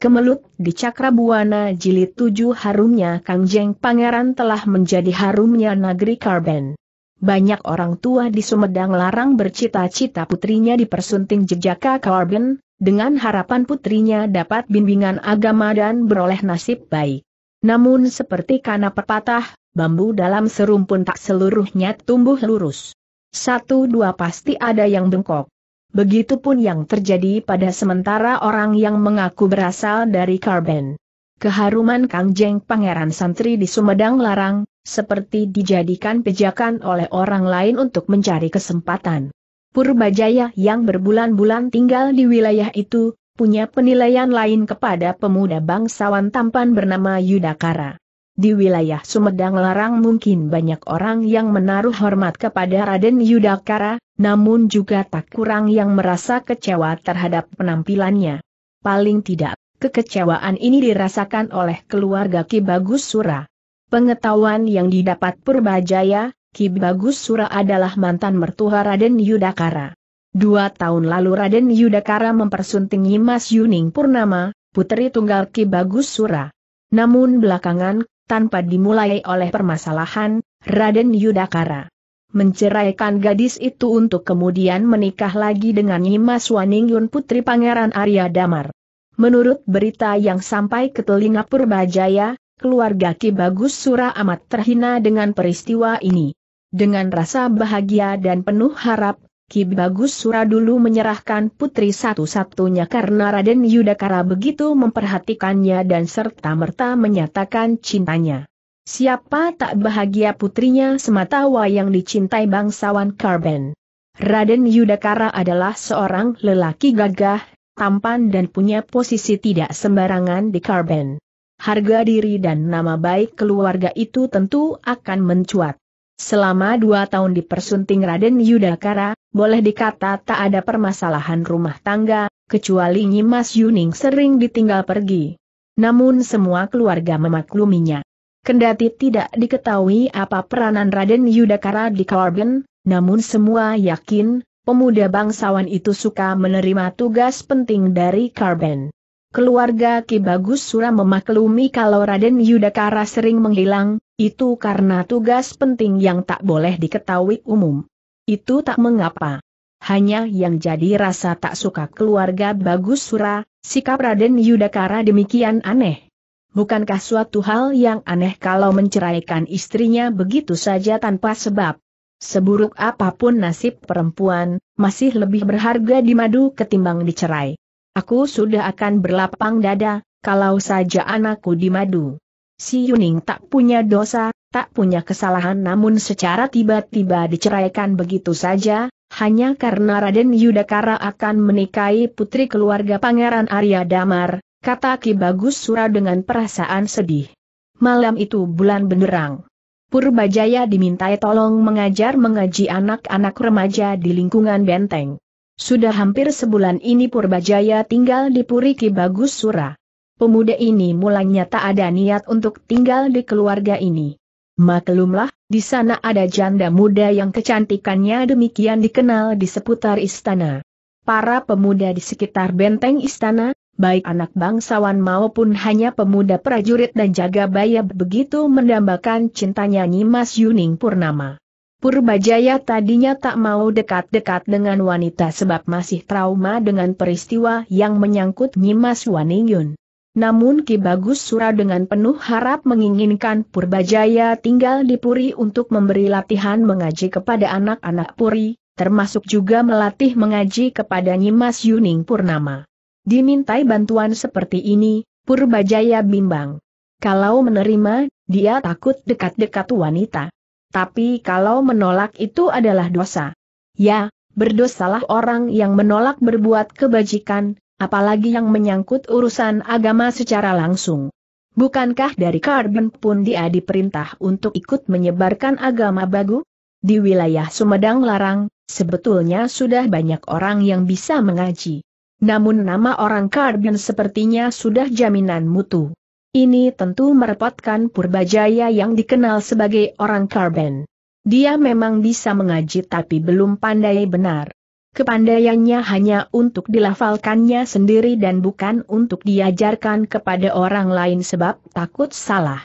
Kemelut di Cakrabuana jilid tujuh harumnya Kangjeng Pangeran telah menjadi harumnya negeri Karben. Banyak orang tua di Sumedang larang bercita-cita putrinya dipersunting jejaka Karben, dengan harapan putrinya dapat bimbingan agama dan beroleh nasib baik. Namun seperti karena pepatah, bambu dalam serumpun tak seluruhnya tumbuh lurus. Satu dua pasti ada yang bengkok. Begitupun yang terjadi pada sementara orang yang mengaku berasal dari Karben. Keharuman Kangjeng Pangeran Santri di Sumedang Larang, seperti dijadikan pijakan oleh orang lain untuk mencari kesempatan. Purbajaya yang berbulan-bulan tinggal di wilayah itu, punya penilaian lain kepada pemuda bangsawan tampan bernama Yudakara. Di wilayah Sumedang Larang mungkin banyak orang yang menaruh hormat kepada Raden Yudakara, namun juga tak kurang yang merasa kecewa terhadap penampilannya. Paling tidak, kekecewaan ini dirasakan oleh keluarga Ki Bagus Sura. Pengetahuan yang didapat Purbajaya, Ki Bagus Sura adalah mantan mertua Raden Yudakara. Dua tahun lalu Raden Yudakara mempersuntingi Mas Yuning Purnama, putri tunggal Ki Bagus Sura. Namun belakangan, tanpa dimulai oleh permasalahan, Raden Yudakara menceraikan gadis itu untuk kemudian menikah lagi dengan Nyimas Waning putri Pangeran Arya Damar. Menurut berita yang sampai ke telinga Purbajaya, keluarga Ki Bagus Sura amat terhina dengan peristiwa ini. Dengan rasa bahagia dan penuh harap, Ki Bagus Sura dulu menyerahkan putri satu-satunya karena Raden Yudakara begitu memperhatikannya dan serta-merta menyatakan cintanya. Siapa tak bahagia putrinya semata wayang dicintai bangsawan Karben. Raden Yudakara adalah seorang lelaki gagah, tampan dan punya posisi tidak sembarangan di Karben. Harga diri dan nama baik keluarga itu tentu akan mencuat. Selama dua tahun dipersunting Raden Yudakara, boleh dikata tak ada permasalahan rumah tangga, kecuali Nyimas Yuning sering ditinggal pergi. Namun semua keluarga memakluminya. Kendati tidak diketahui apa peranan Raden Yudakara di Korban, namun semua yakin, pemuda bangsawan itu suka menerima tugas penting dari Korban. Keluarga Ki Bagus Sura memaklumi kalau Raden Yudakara sering menghilang, itu karena tugas penting yang tak boleh diketahui umum. Itu tak mengapa. Hanya yang jadi rasa tak suka keluarga Bagus Sura, sikap Raden Yudakara demikian aneh. Bukankah suatu hal yang aneh kalau menceraikan istrinya begitu saja tanpa sebab? Seburuk apapun nasib perempuan, masih lebih berharga di madu ketimbang dicerai. Aku sudah akan berlapang dada, kalau saja anakku di madu. Si Yuning tak punya dosa, tak punya kesalahan namun secara tiba-tiba diceraikan begitu saja, hanya karena Raden Yudakara akan menikahi putri keluarga Pangeran Arya Damar, kata Ki Bagus Sura dengan perasaan sedih. Malam itu bulan benderang. Purbajaya dimintai tolong mengajar mengaji anak-anak remaja di lingkungan benteng. Sudah hampir sebulan ini Purbajaya tinggal di Puri Ki Bagus Sura. Pemuda ini mulanya tak ada niat untuk tinggal di keluarga ini. Maklumlah, di sana ada janda muda yang kecantikannya demikian dikenal di seputar istana. Para pemuda di sekitar benteng istana, baik anak bangsawan maupun hanya pemuda prajurit dan jaga bayab begitu mendambakan cintanya Nyimas Yuning Purnama. Purbajaya tadinya tak mau dekat-dekat dengan wanita sebab masih trauma dengan peristiwa yang menyangkut Nyimas Yun. Namun Ki Bagus Sura dengan penuh harap menginginkan Purbajaya tinggal di Puri untuk memberi latihan mengaji kepada anak-anak Puri, termasuk juga melatih mengaji kepada Nyimas Yuning Purnama. Dimintai bantuan seperti ini, Purbajaya bimbang. Kalau menerima, dia takut dekat-dekat wanita. Tapi kalau menolak itu adalah dosa. Ya, berdosalah orang yang menolak berbuat kebajikan, apalagi yang menyangkut urusan agama secara langsung. Bukankah dari Karbon pun dia diperintah untuk ikut menyebarkan agama bagu? Di wilayah Sumedang Larang, sebetulnya sudah banyak orang yang bisa mengaji. Namun nama orang Karben sepertinya sudah jaminan mutu. Ini tentu merepotkan Purbajaya yang dikenal sebagai orang Karben. Dia memang bisa mengaji tapi belum pandai benar. Kepandaiannya hanya untuk dilafalkannya sendiri dan bukan untuk diajarkan kepada orang lain sebab takut salah.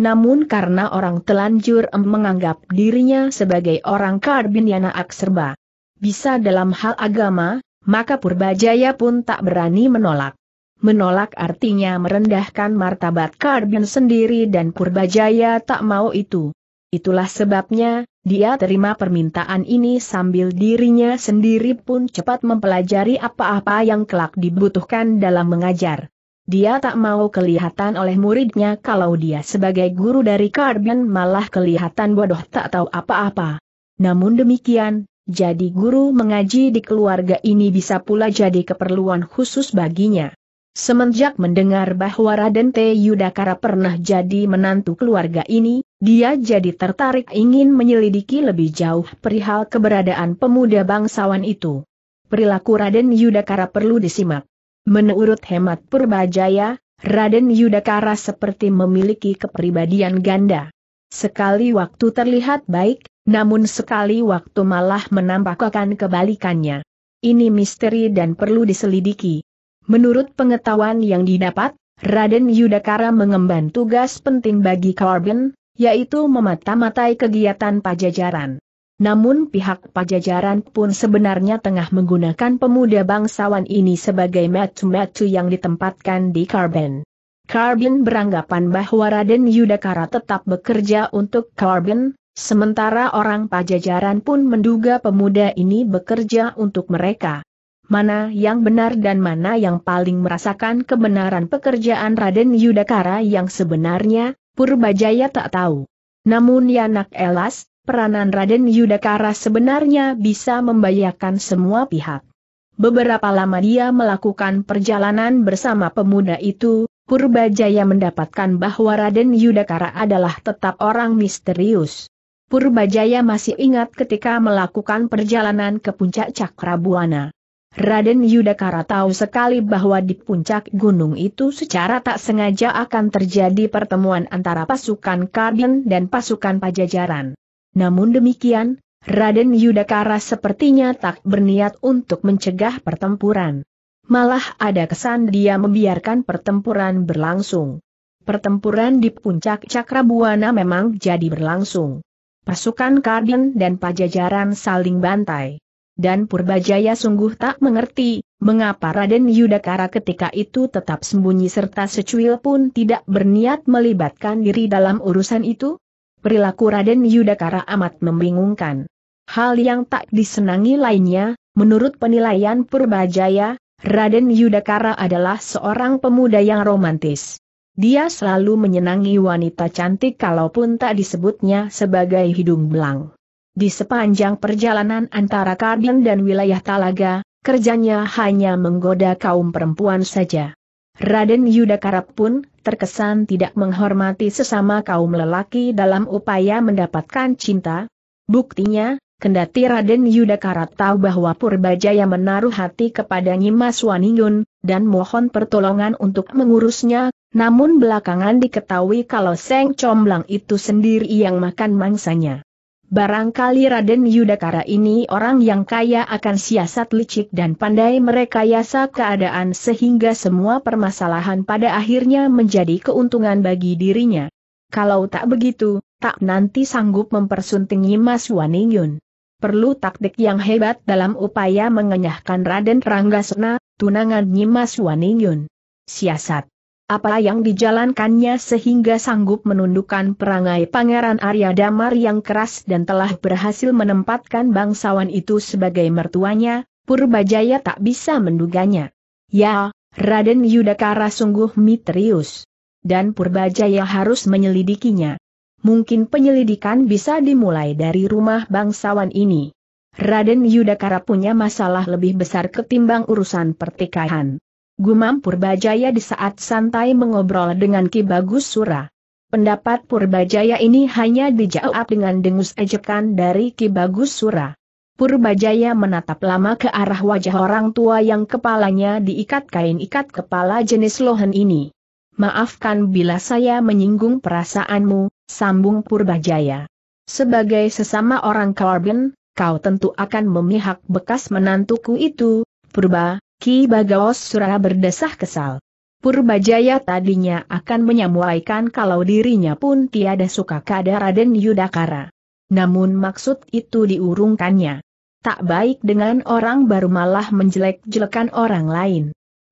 Namun karena orang telanjur menganggap dirinya sebagai orang karbin yang naak serba. Bisa dalam hal agama, maka Purbajaya pun tak berani menolak. Menolak artinya merendahkan martabat Karben sendiri dan Purbajaya tak mau itu. Itulah sebabnya, dia terima permintaan ini sambil dirinya sendiri pun cepat mempelajari apa-apa yang kelak dibutuhkan dalam mengajar. Dia tak mau kelihatan oleh muridnya kalau dia sebagai guru dari Karben malah kelihatan bodoh tak tahu apa-apa. Namun demikian, jadi guru mengaji di keluarga ini bisa pula jadi keperluan khusus baginya. Semenjak mendengar bahwa Raden T. Yudakara pernah jadi menantu keluarga ini, dia jadi tertarik ingin menyelidiki lebih jauh perihal keberadaan pemuda bangsawan itu. Perilaku Raden Yudakara perlu disimak. Menurut hemat Purbajaya, Raden Yudakara seperti memiliki kepribadian ganda. Sekali waktu terlihat baik, namun sekali waktu malah menampakkan kebalikannya. Ini misteri dan perlu diselidiki. Menurut pengetahuan yang didapat, Raden Yudakara mengemban tugas penting bagi Carbon, yaitu memata-matai kegiatan pajajaran. Namun pihak pajajaran pun sebenarnya tengah menggunakan pemuda bangsawan ini sebagai metu-metu yang ditempatkan di Carbon. Carbon beranggapan bahwa Raden Yudakara tetap bekerja untuk Carbon, Sementara orang pajajaran pun menduga pemuda ini bekerja untuk mereka. Mana yang benar dan mana yang paling merasakan kebenaran pekerjaan Raden Yudakara yang sebenarnya, Purbajaya tak tahu. Namun Yanak Elas, peranan Raden Yudakara sebenarnya bisa membahayakan semua pihak. Beberapa lama dia melakukan perjalanan bersama pemuda itu, Purbajaya mendapatkan bahwa Raden Yudakara adalah tetap orang misterius. Purbajaya masih ingat ketika melakukan perjalanan ke puncak Cakrabuana. Raden Yudhakara tahu sekali bahwa di puncak gunung itu secara tak sengaja akan terjadi pertemuan antara pasukan Karden dan pasukan Pajajaran. Namun demikian, Raden Yudhakara sepertinya tak berniat untuk mencegah pertempuran. Malah ada kesan dia membiarkan pertempuran berlangsung. Pertempuran di puncak Cakrabuana memang jadi berlangsung. Pasukan Kardin dan Pajajaran saling bantai. Dan Purbajaya sungguh tak mengerti, mengapa Raden Yudakara ketika itu tetap sembunyi serta secuil pun tidak berniat melibatkan diri dalam urusan itu? Perilaku Raden Yudakara amat membingungkan. Hal yang tak disenangi lainnya, menurut penilaian Purbajaya, Raden Yudakara adalah seorang pemuda yang romantis. Dia selalu menyenangi wanita cantik kalaupun tak disebutnya sebagai hidung belang. Di sepanjang perjalanan antara Kardin dan wilayah Talaga, kerjanya hanya menggoda kaum perempuan saja. Raden Yudakarap pun terkesan tidak menghormati sesama kaum lelaki dalam upaya mendapatkan cinta. Buktinya, Kendati Raden Yudakara tahu bahwa Purbajaya menaruh hati kepada Nyimas Waningun, dan mohon pertolongan untuk mengurusnya, namun belakangan diketahui kalau Seng Comblang itu sendiri yang makan mangsanya. Barangkali Raden Yudakara ini orang yang kaya akan siasat licik dan pandai merekayasa keadaan sehingga semua permasalahan pada akhirnya menjadi keuntungan bagi dirinya. Kalau tak begitu, tak nanti sanggup mempersunting Mas Waningun perlu taktik yang hebat dalam upaya mengenyahkan Raden Ranggasena, tunangan Nyimas Waningyun. Siasat. Apa yang dijalankannya sehingga sanggup menundukkan perangai Pangeran Arya Damar yang keras dan telah berhasil menempatkan bangsawan itu sebagai mertuanya, Purbajaya tak bisa menduganya. Ya, Raden Yudakara sungguh misterius. Dan Purbajaya harus menyelidikinya mungkin penyelidikan bisa dimulai dari rumah bangsawan ini. Raden Yudakara punya masalah lebih besar ketimbang urusan pertikahan. Gumam Purbajaya di saat santai mengobrol dengan Ki Bagus Sura. Pendapat Purbajaya ini hanya dijawab dengan dengus ejekan dari Ki Bagus Sura. Purbajaya menatap lama ke arah wajah orang tua yang kepalanya diikat kain ikat kepala jenis lohan ini. Maafkan bila saya menyinggung perasaanmu, sambung Purbajaya. Sebagai sesama orang Carbon, kau tentu akan memihak bekas menantuku itu, Purba, Ki Bagaos Surah berdesah kesal. Purbajaya tadinya akan menyamuaikan kalau dirinya pun tiada suka kada Raden Yudakara. Namun maksud itu diurungkannya. Tak baik dengan orang baru malah menjelek-jelekan orang lain.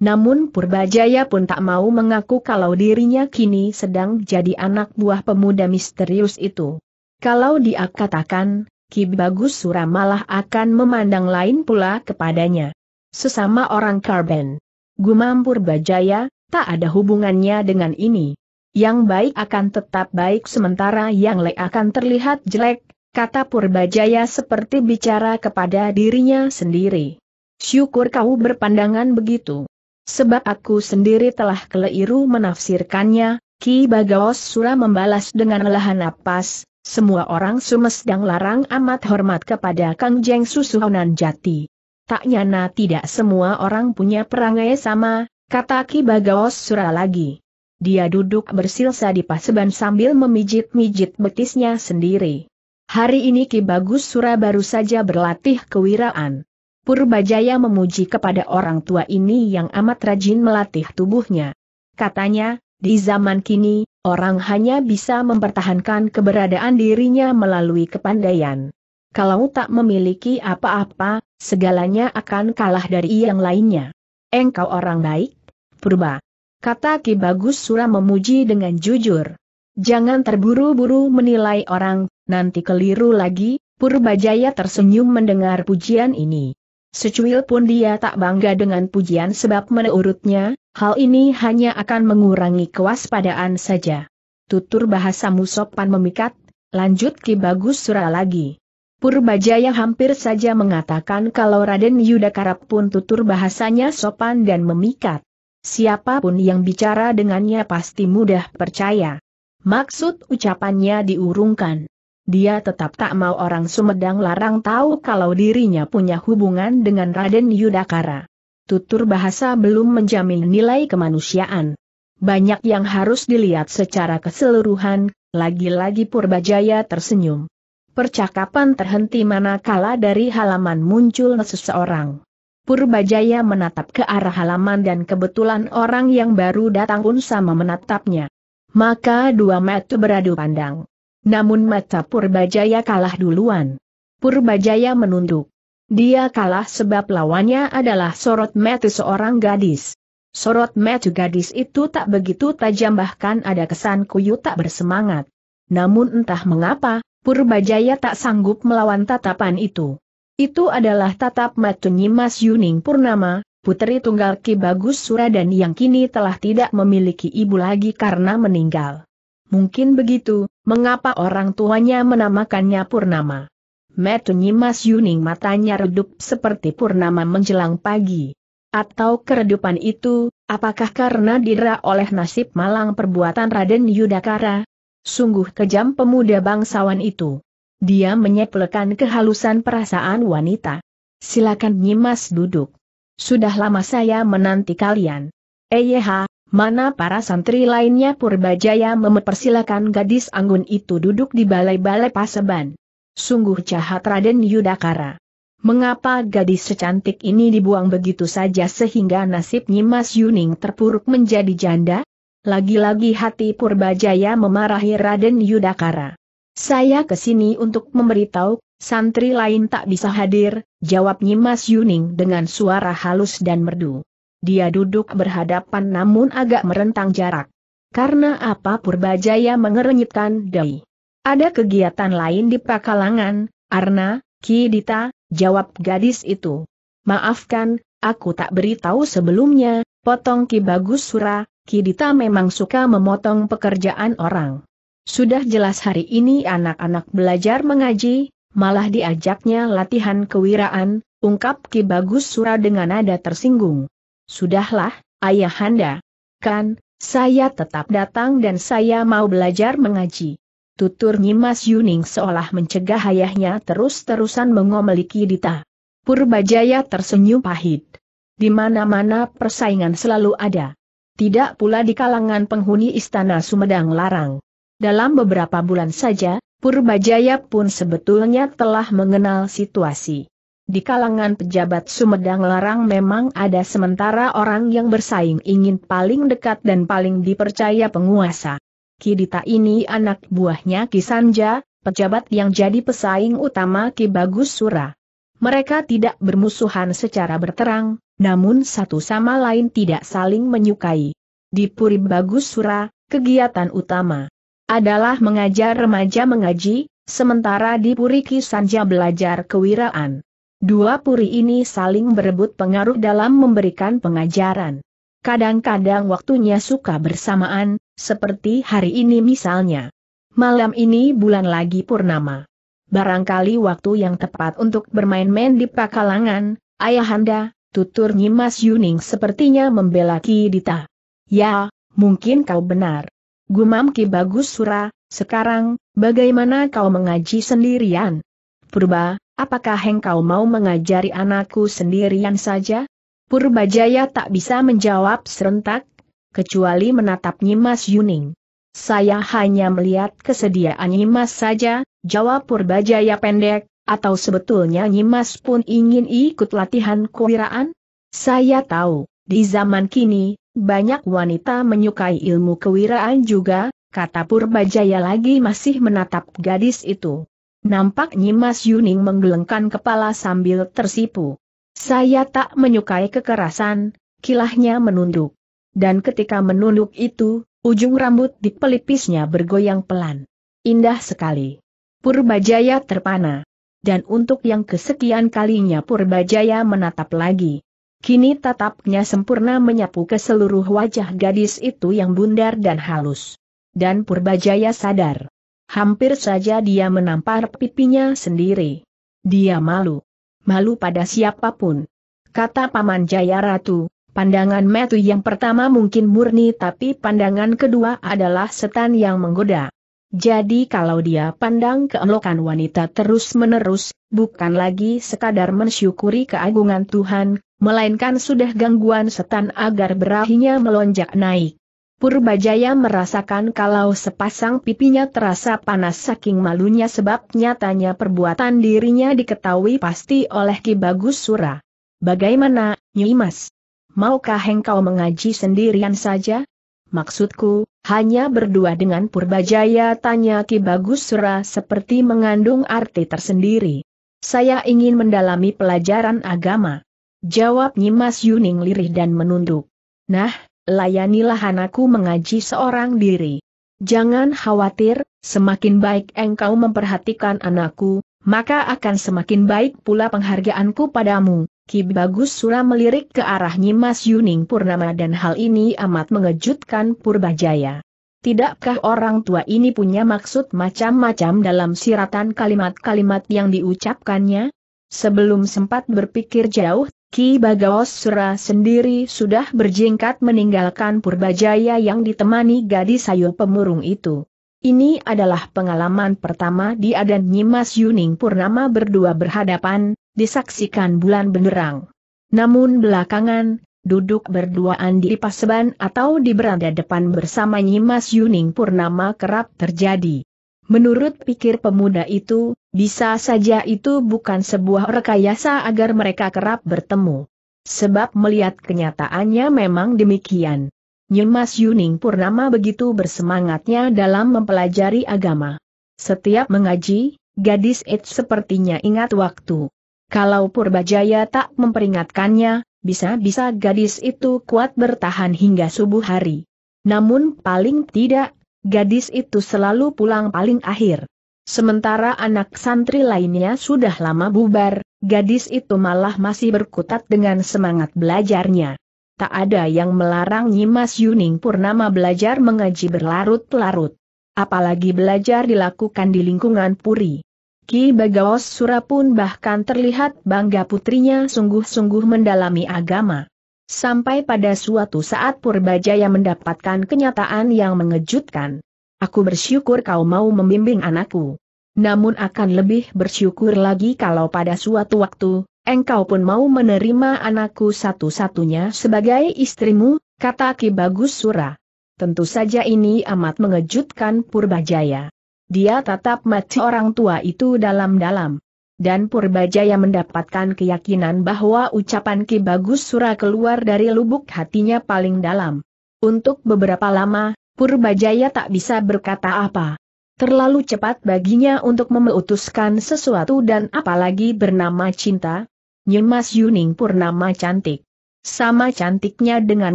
Namun Purbajaya pun tak mau mengaku kalau dirinya kini sedang jadi anak buah pemuda misterius itu. Kalau dia katakan, Ki Bagus Sura malah akan memandang lain pula kepadanya. Sesama orang Karben. Gumam Purbajaya, tak ada hubungannya dengan ini. Yang baik akan tetap baik sementara yang lek akan terlihat jelek, kata Purbajaya seperti bicara kepada dirinya sendiri. Syukur kau berpandangan begitu sebab aku sendiri telah keliru menafsirkannya, Ki Bagaos Sura membalas dengan lahan napas, semua orang sumes dan larang amat hormat kepada Kang Jeng Susuhonan Jati. Tak nyana tidak semua orang punya perangai sama, kata Ki Bagaos Sura lagi. Dia duduk bersilsa di paseban sambil memijit-mijit betisnya sendiri. Hari ini Ki Bagus Sura baru saja berlatih kewiraan. Purbajaya memuji kepada orang tua ini yang amat rajin melatih tubuhnya. Katanya, di zaman kini, orang hanya bisa mempertahankan keberadaan dirinya melalui kepandaian. Kalau tak memiliki apa-apa, segalanya akan kalah dari yang lainnya. Engkau orang baik, purba. Kata Ki Bagus Sura memuji dengan jujur. Jangan terburu-buru menilai orang, nanti keliru lagi, Purbajaya tersenyum mendengar pujian ini. Secuil pun dia tak bangga dengan pujian sebab menurutnya, hal ini hanya akan mengurangi kewaspadaan saja. Tutur bahasa musopan memikat, lanjut Ki Bagus Sura lagi. Purbajaya hampir saja mengatakan kalau Raden Yudakara pun tutur bahasanya sopan dan memikat. Siapapun yang bicara dengannya pasti mudah percaya. Maksud ucapannya diurungkan. Dia tetap tak mau orang Sumedang larang tahu kalau dirinya punya hubungan dengan Raden Yudakara. Tutur bahasa belum menjamin nilai kemanusiaan. Banyak yang harus dilihat secara keseluruhan, lagi-lagi Purbajaya tersenyum. Percakapan terhenti manakala dari halaman muncul seseorang. Purbajaya menatap ke arah halaman dan kebetulan orang yang baru datang pun sama menatapnya. Maka dua mata beradu pandang. Namun mata Purbajaya kalah duluan. Purbajaya menunduk. Dia kalah sebab lawannya adalah sorot mata seorang gadis. Sorot mata gadis itu tak begitu tajam bahkan ada kesan kuyu tak bersemangat. Namun entah mengapa, Purbajaya tak sanggup melawan tatapan itu. Itu adalah tatap mata Nyimas Yuning Purnama, putri tunggal Ki Bagus Sura dan yang kini telah tidak memiliki ibu lagi karena meninggal. Mungkin begitu, mengapa orang tuanya menamakannya Purnama? Metu Nyimas Yuning matanya redup seperti Purnama menjelang pagi. Atau keredupan itu, apakah karena dira oleh nasib malang perbuatan Raden Yudakara? Sungguh kejam pemuda bangsawan itu. Dia menyeplekan kehalusan perasaan wanita. Silakan Nyimas duduk. Sudah lama saya menanti kalian. Eyeha, Mana para santri lainnya Purbajaya mempersilakan gadis anggun itu duduk di balai-balai paseban. Sungguh jahat Raden Yudakara. Mengapa gadis secantik ini dibuang begitu saja sehingga nasib Nyimas Yuning terpuruk menjadi janda? Lagi-lagi hati Purbajaya memarahi Raden Yudakara. Saya kesini untuk memberitahu, santri lain tak bisa hadir, jawab Nyimas Yuning dengan suara halus dan merdu. Dia duduk berhadapan namun agak merentang jarak. Karena apa Purbajaya mengerenyitkan dai. Ada kegiatan lain di Pakalangan, Arna, Dita, jawab gadis itu. Maafkan, aku tak beritahu sebelumnya, potong Ki Bagus Sura, Dita memang suka memotong pekerjaan orang. Sudah jelas hari ini anak-anak belajar mengaji, malah diajaknya latihan kewiraan, ungkap Ki Bagus Sura dengan nada tersinggung. Sudahlah, ayahanda. Kan, saya tetap datang dan saya mau belajar mengaji. Tutur Nyimas Yuning seolah mencegah ayahnya terus-terusan mengomeli Dita. Purbajaya tersenyum pahit. Di mana-mana persaingan selalu ada. Tidak pula di kalangan penghuni istana Sumedang Larang. Dalam beberapa bulan saja, Purbajaya pun sebetulnya telah mengenal situasi. Di kalangan pejabat Sumedang Larang memang ada sementara orang yang bersaing ingin paling dekat dan paling dipercaya penguasa. Kidita ini anak buahnya Kisanja, pejabat yang jadi pesaing utama Ki Bagus Sura. Mereka tidak bermusuhan secara berterang, namun satu sama lain tidak saling menyukai. Di Puri Bagus Sura, kegiatan utama adalah mengajar remaja mengaji, sementara di Puri Kisanja belajar kewiraan. Dua puri ini saling berebut pengaruh dalam memberikan pengajaran. Kadang-kadang waktunya suka bersamaan, seperti hari ini misalnya. Malam ini bulan lagi purnama. Barangkali waktu yang tepat untuk bermain-main di pakalangan, ayahanda, tutur Nyimas Yuning sepertinya membela Ki Dita. Ya, mungkin kau benar. Gumam Ki Bagus Sura, sekarang, bagaimana kau mengaji sendirian? Purba, apakah engkau mau mengajari anakku sendirian saja? Purbajaya tak bisa menjawab serentak, kecuali menatap Nyimas Yuning. Saya hanya melihat kesediaan Nyimas saja, jawab Purbajaya pendek, atau sebetulnya Nyimas pun ingin ikut latihan kewiraan? Saya tahu, di zaman kini, banyak wanita menyukai ilmu kewiraan juga, kata Purbajaya lagi masih menatap gadis itu. Nampak Nyimas Yuning menggelengkan kepala sambil tersipu. Saya tak menyukai kekerasan, kilahnya menunduk. Dan ketika menunduk itu, ujung rambut di pelipisnya bergoyang pelan. Indah sekali. Purbajaya terpana. Dan untuk yang kesekian kalinya Purbajaya menatap lagi. Kini tatapnya sempurna menyapu ke seluruh wajah gadis itu yang bundar dan halus. Dan Purbajaya sadar, Hampir saja dia menampar pipinya sendiri. Dia malu. Malu pada siapapun. Kata Paman Jaya Ratu, pandangan metu yang pertama mungkin murni tapi pandangan kedua adalah setan yang menggoda. Jadi kalau dia pandang keelokan wanita terus-menerus, bukan lagi sekadar mensyukuri keagungan Tuhan, melainkan sudah gangguan setan agar berahinya melonjak naik. Purbajaya merasakan kalau sepasang pipinya terasa panas saking malunya sebab nyatanya perbuatan dirinya diketahui pasti oleh Ki Bagus Sura. Bagaimana, Nyimas? Maukah engkau mengaji sendirian saja? Maksudku, hanya berdua dengan Purbajaya tanya Ki Bagus Sura seperti mengandung arti tersendiri. Saya ingin mendalami pelajaran agama. Jawab Nyimas Yuning lirih dan menunduk. Nah, layanilah anakku mengaji seorang diri. Jangan khawatir, semakin baik engkau memperhatikan anakku, maka akan semakin baik pula penghargaanku padamu. Ki Bagus Sura melirik ke arah Nyimas Yuning Purnama dan hal ini amat mengejutkan Purbajaya. Tidakkah orang tua ini punya maksud macam-macam dalam siratan kalimat-kalimat yang diucapkannya? Sebelum sempat berpikir jauh, Ki Sura sendiri sudah berjingkat meninggalkan Purbajaya yang ditemani gadis sayur pemurung itu. Ini adalah pengalaman pertama dia dan Nyimas Yuning Purnama berdua berhadapan, disaksikan bulan benderang. Namun belakangan, duduk berduaan di paseban atau di beranda depan bersama Nyimas Yuning Purnama kerap terjadi. Menurut pikir pemuda itu, bisa saja itu bukan sebuah rekayasa agar mereka kerap bertemu. Sebab melihat kenyataannya memang demikian. Nyemas Yuning Purnama begitu bersemangatnya dalam mempelajari agama. Setiap mengaji, gadis It sepertinya ingat waktu. Kalau Purbajaya tak memperingatkannya, bisa-bisa gadis itu kuat bertahan hingga subuh hari. Namun paling tidak, Gadis itu selalu pulang paling akhir. Sementara anak santri lainnya sudah lama bubar, gadis itu malah masih berkutat dengan semangat belajarnya. Tak ada yang melarang Nyimas Yuning Purnama belajar mengaji berlarut-larut. Apalagi belajar dilakukan di lingkungan Puri. Ki Bagawas Surapun bahkan terlihat bangga putrinya sungguh-sungguh mendalami agama. Sampai pada suatu saat Purbajaya mendapatkan kenyataan yang mengejutkan. Aku bersyukur kau mau membimbing anakku. Namun akan lebih bersyukur lagi kalau pada suatu waktu, engkau pun mau menerima anakku satu-satunya sebagai istrimu, kata Ki Bagus Sura. Tentu saja ini amat mengejutkan Purbajaya. Dia tatap mati orang tua itu dalam-dalam dan Purbajaya mendapatkan keyakinan bahwa ucapan Ki Bagus Sura keluar dari lubuk hatinya paling dalam. Untuk beberapa lama, Purbajaya tak bisa berkata apa. Terlalu cepat baginya untuk memutuskan sesuatu dan apalagi bernama cinta. Nyimas Yuning Purnama cantik. Sama cantiknya dengan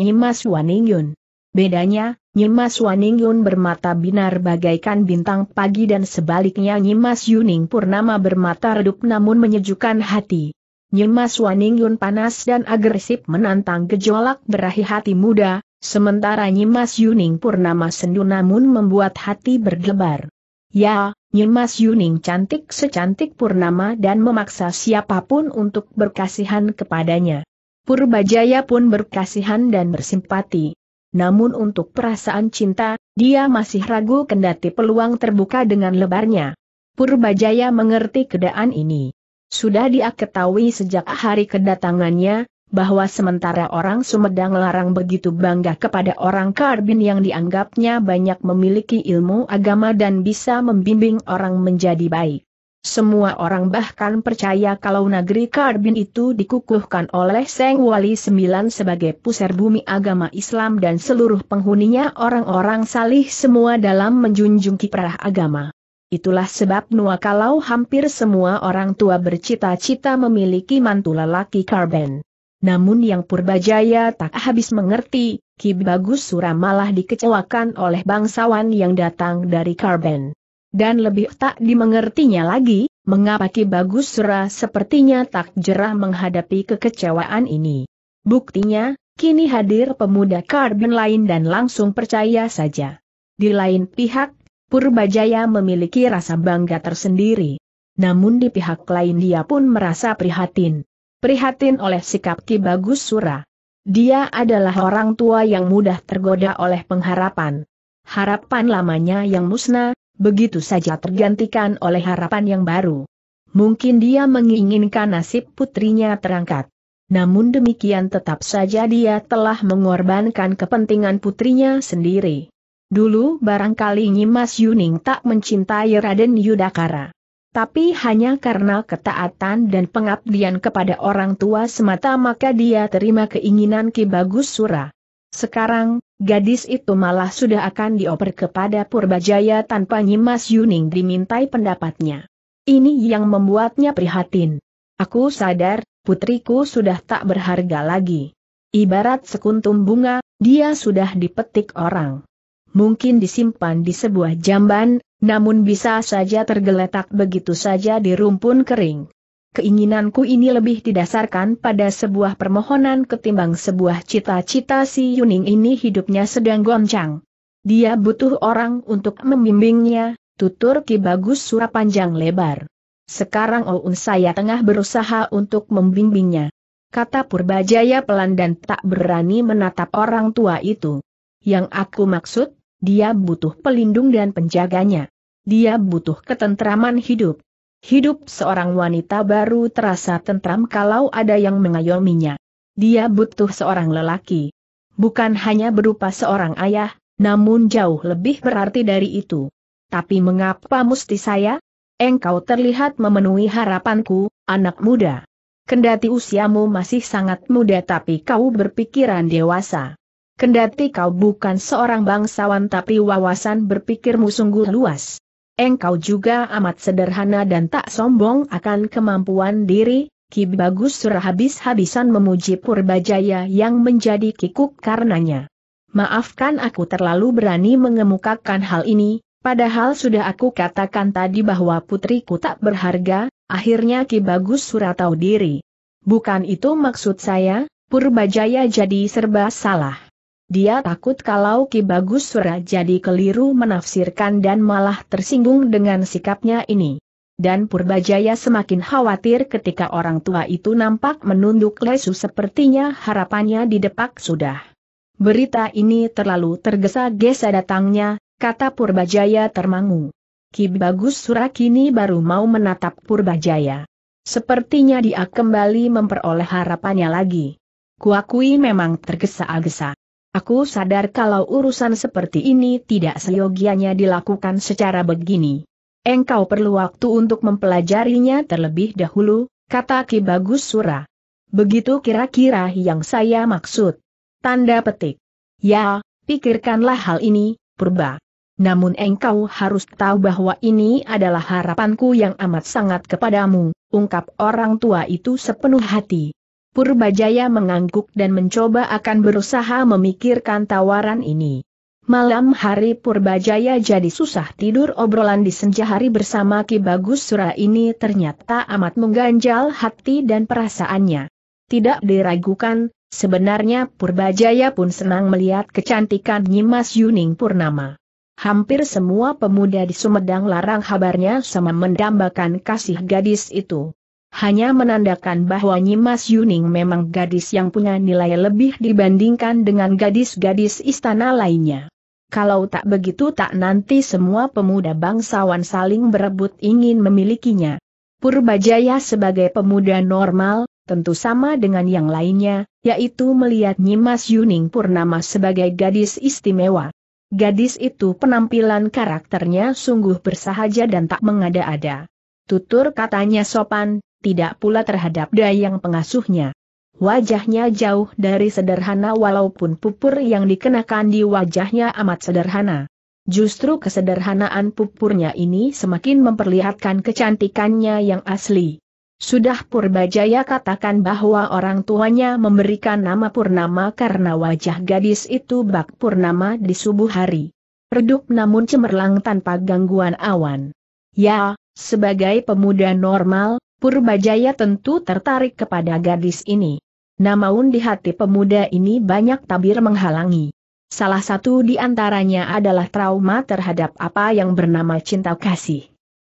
Nyimas Waning Bedanya, Nyimas Waning Yun bermata binar bagaikan bintang pagi dan sebaliknya Nyimas Yuning Purnama bermata redup namun menyejukkan hati. Nyimas Waning Yun panas dan agresif menantang gejolak berahi hati muda, sementara Nyimas Yuning Purnama sendu namun membuat hati berdebar. Ya, Nyimas Yuning cantik secantik Purnama dan memaksa siapapun untuk berkasihan kepadanya. Purbajaya pun berkasihan dan bersimpati namun untuk perasaan cinta, dia masih ragu kendati peluang terbuka dengan lebarnya. Purbajaya mengerti keadaan ini. Sudah dia ketahui sejak hari kedatangannya, bahwa sementara orang Sumedang larang begitu bangga kepada orang Karbin yang dianggapnya banyak memiliki ilmu agama dan bisa membimbing orang menjadi baik. Semua orang bahkan percaya kalau negeri Karbin itu dikukuhkan oleh Seng Wali Sembilan sebagai pusar bumi agama Islam dan seluruh penghuninya orang-orang salih semua dalam menjunjung kiprah agama. Itulah sebab Nua kalau hampir semua orang tua bercita-cita memiliki mantu lelaki Karben. Namun yang purba jaya tak habis mengerti, Ki Bagus Sura malah dikecewakan oleh bangsawan yang datang dari Karben. Dan lebih tak dimengertinya lagi, mengapa Ki Bagus Sura sepertinya tak jerah menghadapi kekecewaan ini. Buktinya, kini hadir pemuda karbon lain dan langsung percaya saja. Di lain pihak, Purbajaya memiliki rasa bangga tersendiri. Namun di pihak lain dia pun merasa prihatin. Prihatin oleh sikap Ki Bagus Sura. Dia adalah orang tua yang mudah tergoda oleh pengharapan. Harapan lamanya yang musnah, begitu saja tergantikan oleh harapan yang baru. Mungkin dia menginginkan nasib putrinya terangkat. Namun demikian tetap saja dia telah mengorbankan kepentingan putrinya sendiri. Dulu barangkali Nyimas Yuning tak mencintai Raden Yudakara. Tapi hanya karena ketaatan dan pengabdian kepada orang tua semata maka dia terima keinginan Ki Bagus Sura. Sekarang, gadis itu malah sudah akan dioper kepada Purbajaya tanpa Nyimas Yuning dimintai pendapatnya. Ini yang membuatnya prihatin. Aku sadar, putriku sudah tak berharga lagi. Ibarat sekuntum bunga, dia sudah dipetik orang. Mungkin disimpan di sebuah jamban, namun bisa saja tergeletak begitu saja di rumpun kering keinginanku ini lebih didasarkan pada sebuah permohonan ketimbang sebuah cita-cita si Yuning ini hidupnya sedang goncang. Dia butuh orang untuk membimbingnya, tutur Ki Bagus Surah panjang lebar. Sekarang Oun saya tengah berusaha untuk membimbingnya. Kata Purbajaya pelan dan tak berani menatap orang tua itu. Yang aku maksud, dia butuh pelindung dan penjaganya. Dia butuh ketentraman hidup. Hidup seorang wanita baru terasa tentram kalau ada yang mengayominya. Dia butuh seorang lelaki. Bukan hanya berupa seorang ayah, namun jauh lebih berarti dari itu. Tapi mengapa mesti saya? Engkau terlihat memenuhi harapanku, anak muda. Kendati usiamu masih sangat muda tapi kau berpikiran dewasa. Kendati kau bukan seorang bangsawan tapi wawasan berpikirmu sungguh luas. Engkau juga amat sederhana dan tak sombong akan kemampuan diri, Ki Bagus Surah habis-habisan memuji Purbajaya yang menjadi kikuk karenanya. Maafkan aku terlalu berani mengemukakan hal ini, padahal sudah aku katakan tadi bahwa putriku tak berharga, akhirnya Ki Bagus Surah tahu diri. Bukan itu maksud saya, Purbajaya jadi serba salah. Dia takut kalau Ki Bagus Sura jadi keliru menafsirkan dan malah tersinggung dengan sikapnya ini. Dan Purbajaya semakin khawatir ketika orang tua itu nampak menunduk lesu sepertinya harapannya didepak sudah. Berita ini terlalu tergesa-gesa datangnya, kata Purbajaya termangu. Ki Bagus Sura kini baru mau menatap Purbajaya. Sepertinya dia kembali memperoleh harapannya lagi. Kuakui memang tergesa-gesa. Aku sadar kalau urusan seperti ini tidak seyogianya dilakukan secara begini. Engkau perlu waktu untuk mempelajarinya terlebih dahulu, kata Ki Bagus Sura. Begitu kira-kira yang saya maksud. Tanda petik. Ya, pikirkanlah hal ini, Purba. Namun engkau harus tahu bahwa ini adalah harapanku yang amat sangat kepadamu, ungkap orang tua itu sepenuh hati. Purbajaya mengangguk dan mencoba akan berusaha memikirkan tawaran ini. Malam hari Purbajaya jadi susah tidur obrolan di senja hari bersama Ki Bagus Sura ini ternyata amat mengganjal hati dan perasaannya. Tidak diragukan, sebenarnya Purbajaya pun senang melihat kecantikan Nyimas Yuning Purnama. Hampir semua pemuda di Sumedang Larang habarnya sama mendambakan kasih gadis itu hanya menandakan bahwa Nyimas Yuning memang gadis yang punya nilai lebih dibandingkan dengan gadis-gadis istana lainnya. Kalau tak begitu tak nanti semua pemuda bangsawan saling berebut ingin memilikinya. Purbajaya sebagai pemuda normal, tentu sama dengan yang lainnya, yaitu melihat Nyimas Yuning Purnama sebagai gadis istimewa. Gadis itu penampilan karakternya sungguh bersahaja dan tak mengada-ada. Tutur katanya sopan, tidak pula terhadap dayang pengasuhnya. Wajahnya jauh dari sederhana walaupun pupur yang dikenakan di wajahnya amat sederhana. Justru kesederhanaan pupurnya ini semakin memperlihatkan kecantikannya yang asli. Sudah Purbajaya katakan bahwa orang tuanya memberikan nama Purnama karena wajah gadis itu bak Purnama di subuh hari. Redup namun cemerlang tanpa gangguan awan. Ya, sebagai pemuda normal, Purbajaya tentu tertarik kepada gadis ini. Namun di hati pemuda ini banyak tabir menghalangi. Salah satu di antaranya adalah trauma terhadap apa yang bernama cinta kasih.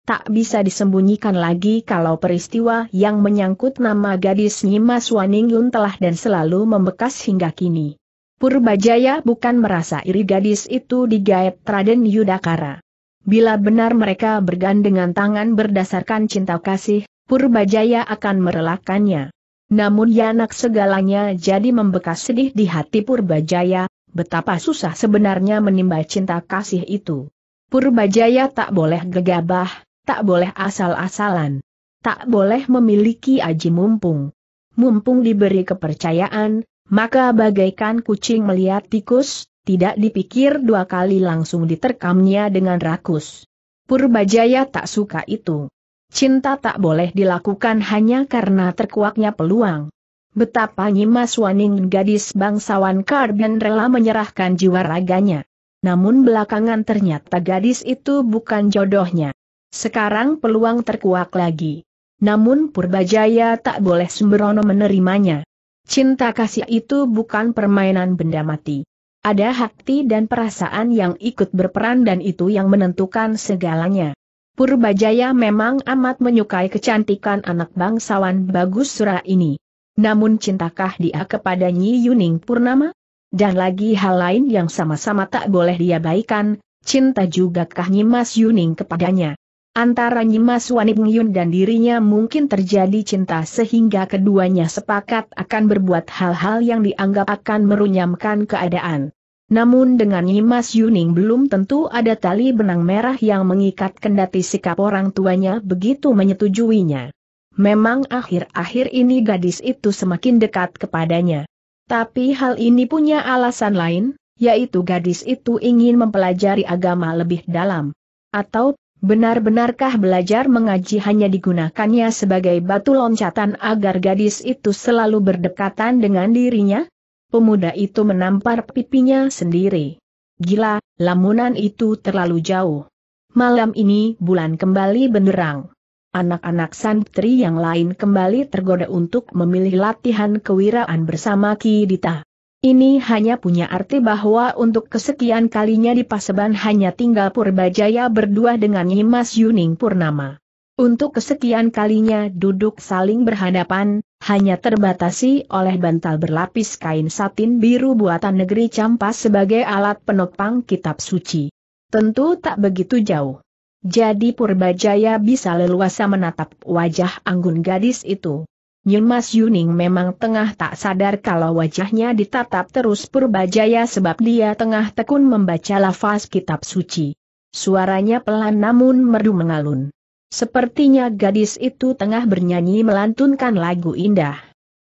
Tak bisa disembunyikan lagi kalau peristiwa yang menyangkut nama gadis Nyimas Waning telah dan selalu membekas hingga kini. Purbajaya bukan merasa iri gadis itu digaet Raden Yudakara. Bila benar mereka bergandengan tangan berdasarkan cinta kasih, Purbajaya akan merelakannya. Namun Yanak segalanya jadi membekas sedih di hati Purbajaya, betapa susah sebenarnya menimba cinta kasih itu. Purbajaya tak boleh gegabah, tak boleh asal-asalan. Tak boleh memiliki aji mumpung. Mumpung diberi kepercayaan, maka bagaikan kucing melihat tikus, tidak dipikir dua kali langsung diterkamnya dengan rakus. Purbajaya tak suka itu. Cinta tak boleh dilakukan hanya karena terkuaknya peluang. Betapa Nyimas Waning gadis bangsawan Karben rela menyerahkan jiwa raganya. Namun belakangan ternyata gadis itu bukan jodohnya. Sekarang peluang terkuak lagi. Namun Purbajaya tak boleh sembrono menerimanya. Cinta kasih itu bukan permainan benda mati. Ada hati dan perasaan yang ikut berperan dan itu yang menentukan segalanya. Purbajaya memang amat menyukai kecantikan anak bangsawan bagus surah ini. Namun cintakah dia kepada Nyi Yuning Purnama? Dan lagi hal lain yang sama-sama tak boleh diabaikan, cinta juga kah Nyimas Yuning kepadanya. Antara Nyimas Wanibngyun dan dirinya mungkin terjadi cinta sehingga keduanya sepakat akan berbuat hal-hal yang dianggap akan merunyamkan keadaan. Namun dengan Nyimas Yuning belum tentu ada tali benang merah yang mengikat kendati sikap orang tuanya begitu menyetujuinya. Memang akhir-akhir ini gadis itu semakin dekat kepadanya. Tapi hal ini punya alasan lain, yaitu gadis itu ingin mempelajari agama lebih dalam. Atau Benar-benarkah belajar mengaji hanya digunakannya sebagai batu loncatan agar gadis itu selalu berdekatan dengan dirinya? pemuda itu menampar pipinya sendiri. Gila, lamunan itu terlalu jauh. Malam ini bulan kembali benderang. Anak-anak santri yang lain kembali tergoda untuk memilih latihan kewiraan bersama Ki Dita. Ini hanya punya arti bahwa untuk kesekian kalinya di Paseban hanya tinggal Purbajaya berdua dengan Nyimas Yuning Purnama. Untuk kesekian kalinya duduk saling berhadapan, hanya terbatasi oleh bantal berlapis kain satin biru buatan negeri campas sebagai alat penopang kitab suci. Tentu tak begitu jauh. Jadi Purbajaya bisa leluasa menatap wajah anggun gadis itu. Nyumas Yuning memang tengah tak sadar kalau wajahnya ditatap terus Purbajaya sebab dia tengah tekun membaca lafaz kitab suci. Suaranya pelan namun merdu mengalun. Sepertinya gadis itu tengah bernyanyi melantunkan lagu indah.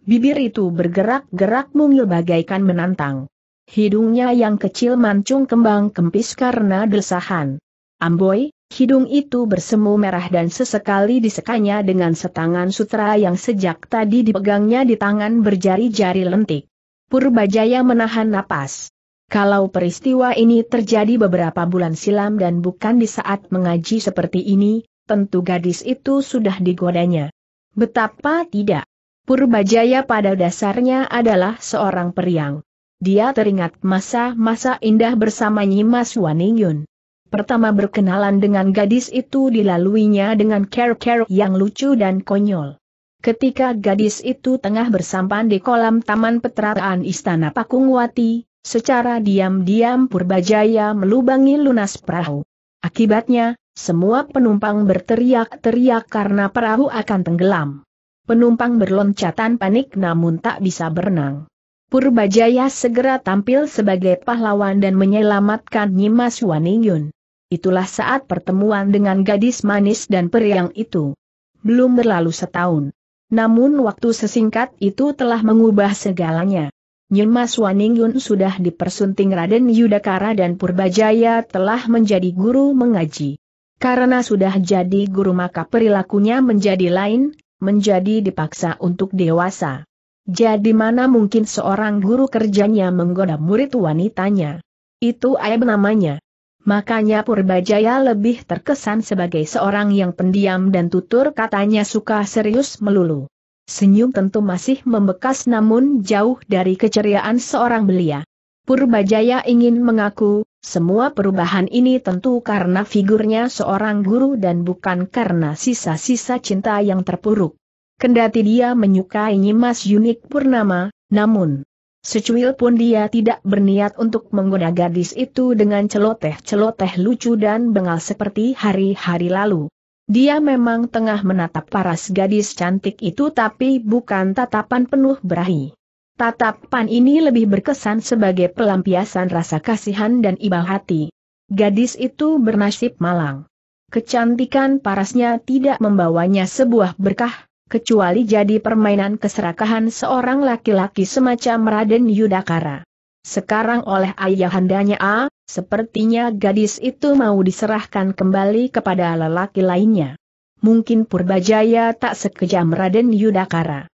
Bibir itu bergerak-gerak mungil bagaikan menantang. Hidungnya yang kecil mancung kembang kempis karena desahan. Amboy, hidung itu bersemu merah dan sesekali disekanya dengan setangan sutra yang sejak tadi dipegangnya di tangan berjari-jari lentik. Purbajaya menahan napas. Kalau peristiwa ini terjadi beberapa bulan silam dan bukan di saat mengaji seperti ini, tentu gadis itu sudah digodanya. Betapa tidak. Purbajaya pada dasarnya adalah seorang periang. Dia teringat masa-masa indah bersama Nyimas Waningyun. Pertama berkenalan dengan gadis itu dilaluinya dengan care-care yang lucu dan konyol. Ketika gadis itu tengah bersampan di kolam taman petraan istana Pakungwati, secara diam-diam Purbajaya melubangi lunas perahu. Akibatnya, semua penumpang berteriak-teriak karena perahu akan tenggelam. Penumpang berloncatan panik namun tak bisa berenang. Purbajaya segera tampil sebagai pahlawan dan menyelamatkan Nyimas Waningyun. Itulah saat pertemuan dengan gadis manis dan periang itu. Belum berlalu setahun. Namun waktu sesingkat itu telah mengubah segalanya. Nyimas Waningyun sudah dipersunting Raden Yudakara dan Purbajaya telah menjadi guru mengaji. Karena sudah jadi guru maka perilakunya menjadi lain, menjadi dipaksa untuk dewasa. Jadi mana mungkin seorang guru kerjanya menggoda murid wanitanya. Itu aib namanya. Makanya Purbajaya lebih terkesan sebagai seorang yang pendiam dan tutur katanya suka serius melulu. Senyum tentu masih membekas namun jauh dari keceriaan seorang belia. Purbajaya ingin mengaku, semua perubahan ini tentu karena figurnya seorang guru dan bukan karena sisa-sisa cinta yang terpuruk. Kendati dia menyukai Nyimas Yunik Purnama, namun secuil pun dia tidak berniat untuk menggoda gadis itu dengan celoteh-celoteh lucu dan bengal seperti hari-hari lalu. Dia memang tengah menatap paras gadis cantik itu tapi bukan tatapan penuh berahi. Tatapan ini lebih berkesan sebagai pelampiasan rasa kasihan dan iba hati. Gadis itu bernasib malang. Kecantikan parasnya tidak membawanya sebuah berkah, kecuali jadi permainan keserakahan seorang laki-laki semacam Raden Yudakara. Sekarang oleh ayahandanya A, sepertinya gadis itu mau diserahkan kembali kepada lelaki lainnya. Mungkin Purbajaya tak sekejam Raden Yudakara.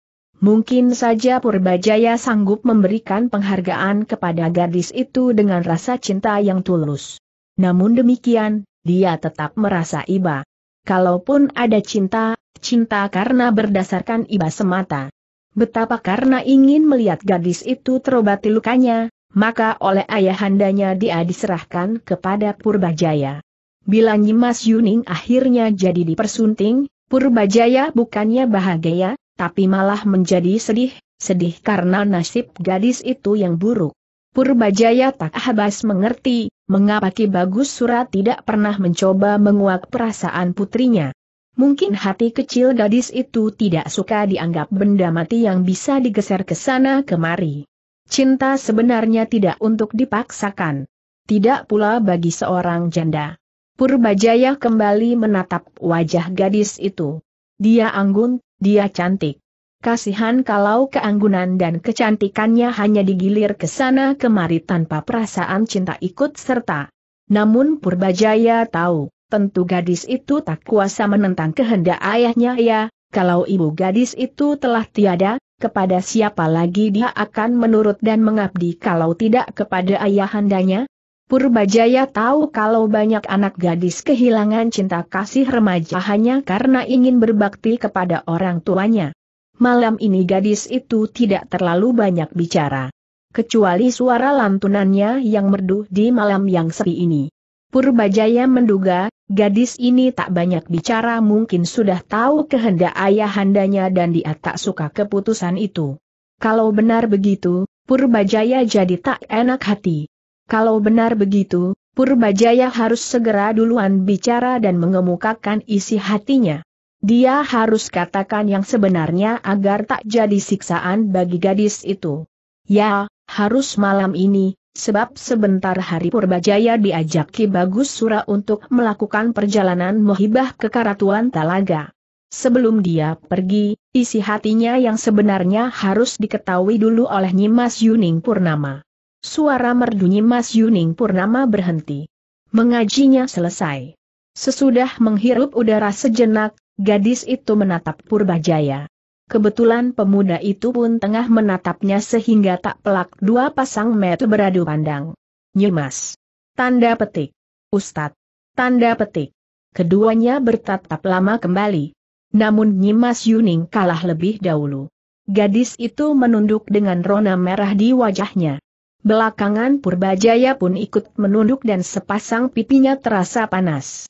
Mungkin saja Purbajaya sanggup memberikan penghargaan kepada gadis itu dengan rasa cinta yang tulus. Namun demikian, dia tetap merasa iba. Kalaupun ada cinta, cinta karena berdasarkan iba semata. Betapa karena ingin melihat gadis itu terobati lukanya, maka oleh ayahandanya dia diserahkan kepada Purbajaya. Bila Nyimas Yuning akhirnya jadi dipersunting, Purbajaya bukannya bahagia, tapi malah menjadi sedih, sedih karena nasib gadis itu yang buruk. Purbajaya tak habas mengerti, mengapa Ki Bagus Surat tidak pernah mencoba menguak perasaan putrinya. Mungkin hati kecil gadis itu tidak suka dianggap benda mati yang bisa digeser ke sana kemari. Cinta sebenarnya tidak untuk dipaksakan. Tidak pula bagi seorang janda. Purbajaya kembali menatap wajah gadis itu. Dia anggun, dia cantik. Kasihan kalau keanggunan dan kecantikannya hanya digilir ke sana kemari tanpa perasaan cinta ikut serta. Namun Purbajaya tahu, tentu gadis itu tak kuasa menentang kehendak ayahnya ya, kalau ibu gadis itu telah tiada, kepada siapa lagi dia akan menurut dan mengabdi kalau tidak kepada ayahandanya? Purbajaya tahu kalau banyak anak gadis kehilangan cinta kasih remaja hanya karena ingin berbakti kepada orang tuanya. Malam ini gadis itu tidak terlalu banyak bicara. Kecuali suara lantunannya yang merdu di malam yang sepi ini. Purbajaya menduga, gadis ini tak banyak bicara mungkin sudah tahu kehendak ayahandanya dan dia tak suka keputusan itu. Kalau benar begitu, Purbajaya jadi tak enak hati. Kalau benar begitu, Purbajaya harus segera duluan bicara dan mengemukakan isi hatinya. Dia harus katakan yang sebenarnya agar tak jadi siksaan bagi gadis itu. Ya, harus malam ini, Sebab sebentar hari Purbajaya diajak Ki Bagus Sura untuk melakukan perjalanan muhibah ke Karatuan Talaga. Sebelum dia pergi, isi hatinya yang sebenarnya harus diketahui dulu oleh Nyimas Yuning Purnama. Suara merdu Nyimas Yuning Purnama berhenti. Mengajinya selesai. Sesudah menghirup udara sejenak, gadis itu menatap Purbajaya. Kebetulan pemuda itu pun tengah menatapnya sehingga tak pelak dua pasang mata beradu pandang. Nyimas, Tanda petik. Ustadz. Tanda petik. Keduanya bertatap lama kembali. Namun Nyimas Yuning kalah lebih dahulu. Gadis itu menunduk dengan rona merah di wajahnya. Belakangan Purbajaya pun ikut menunduk dan sepasang pipinya terasa panas.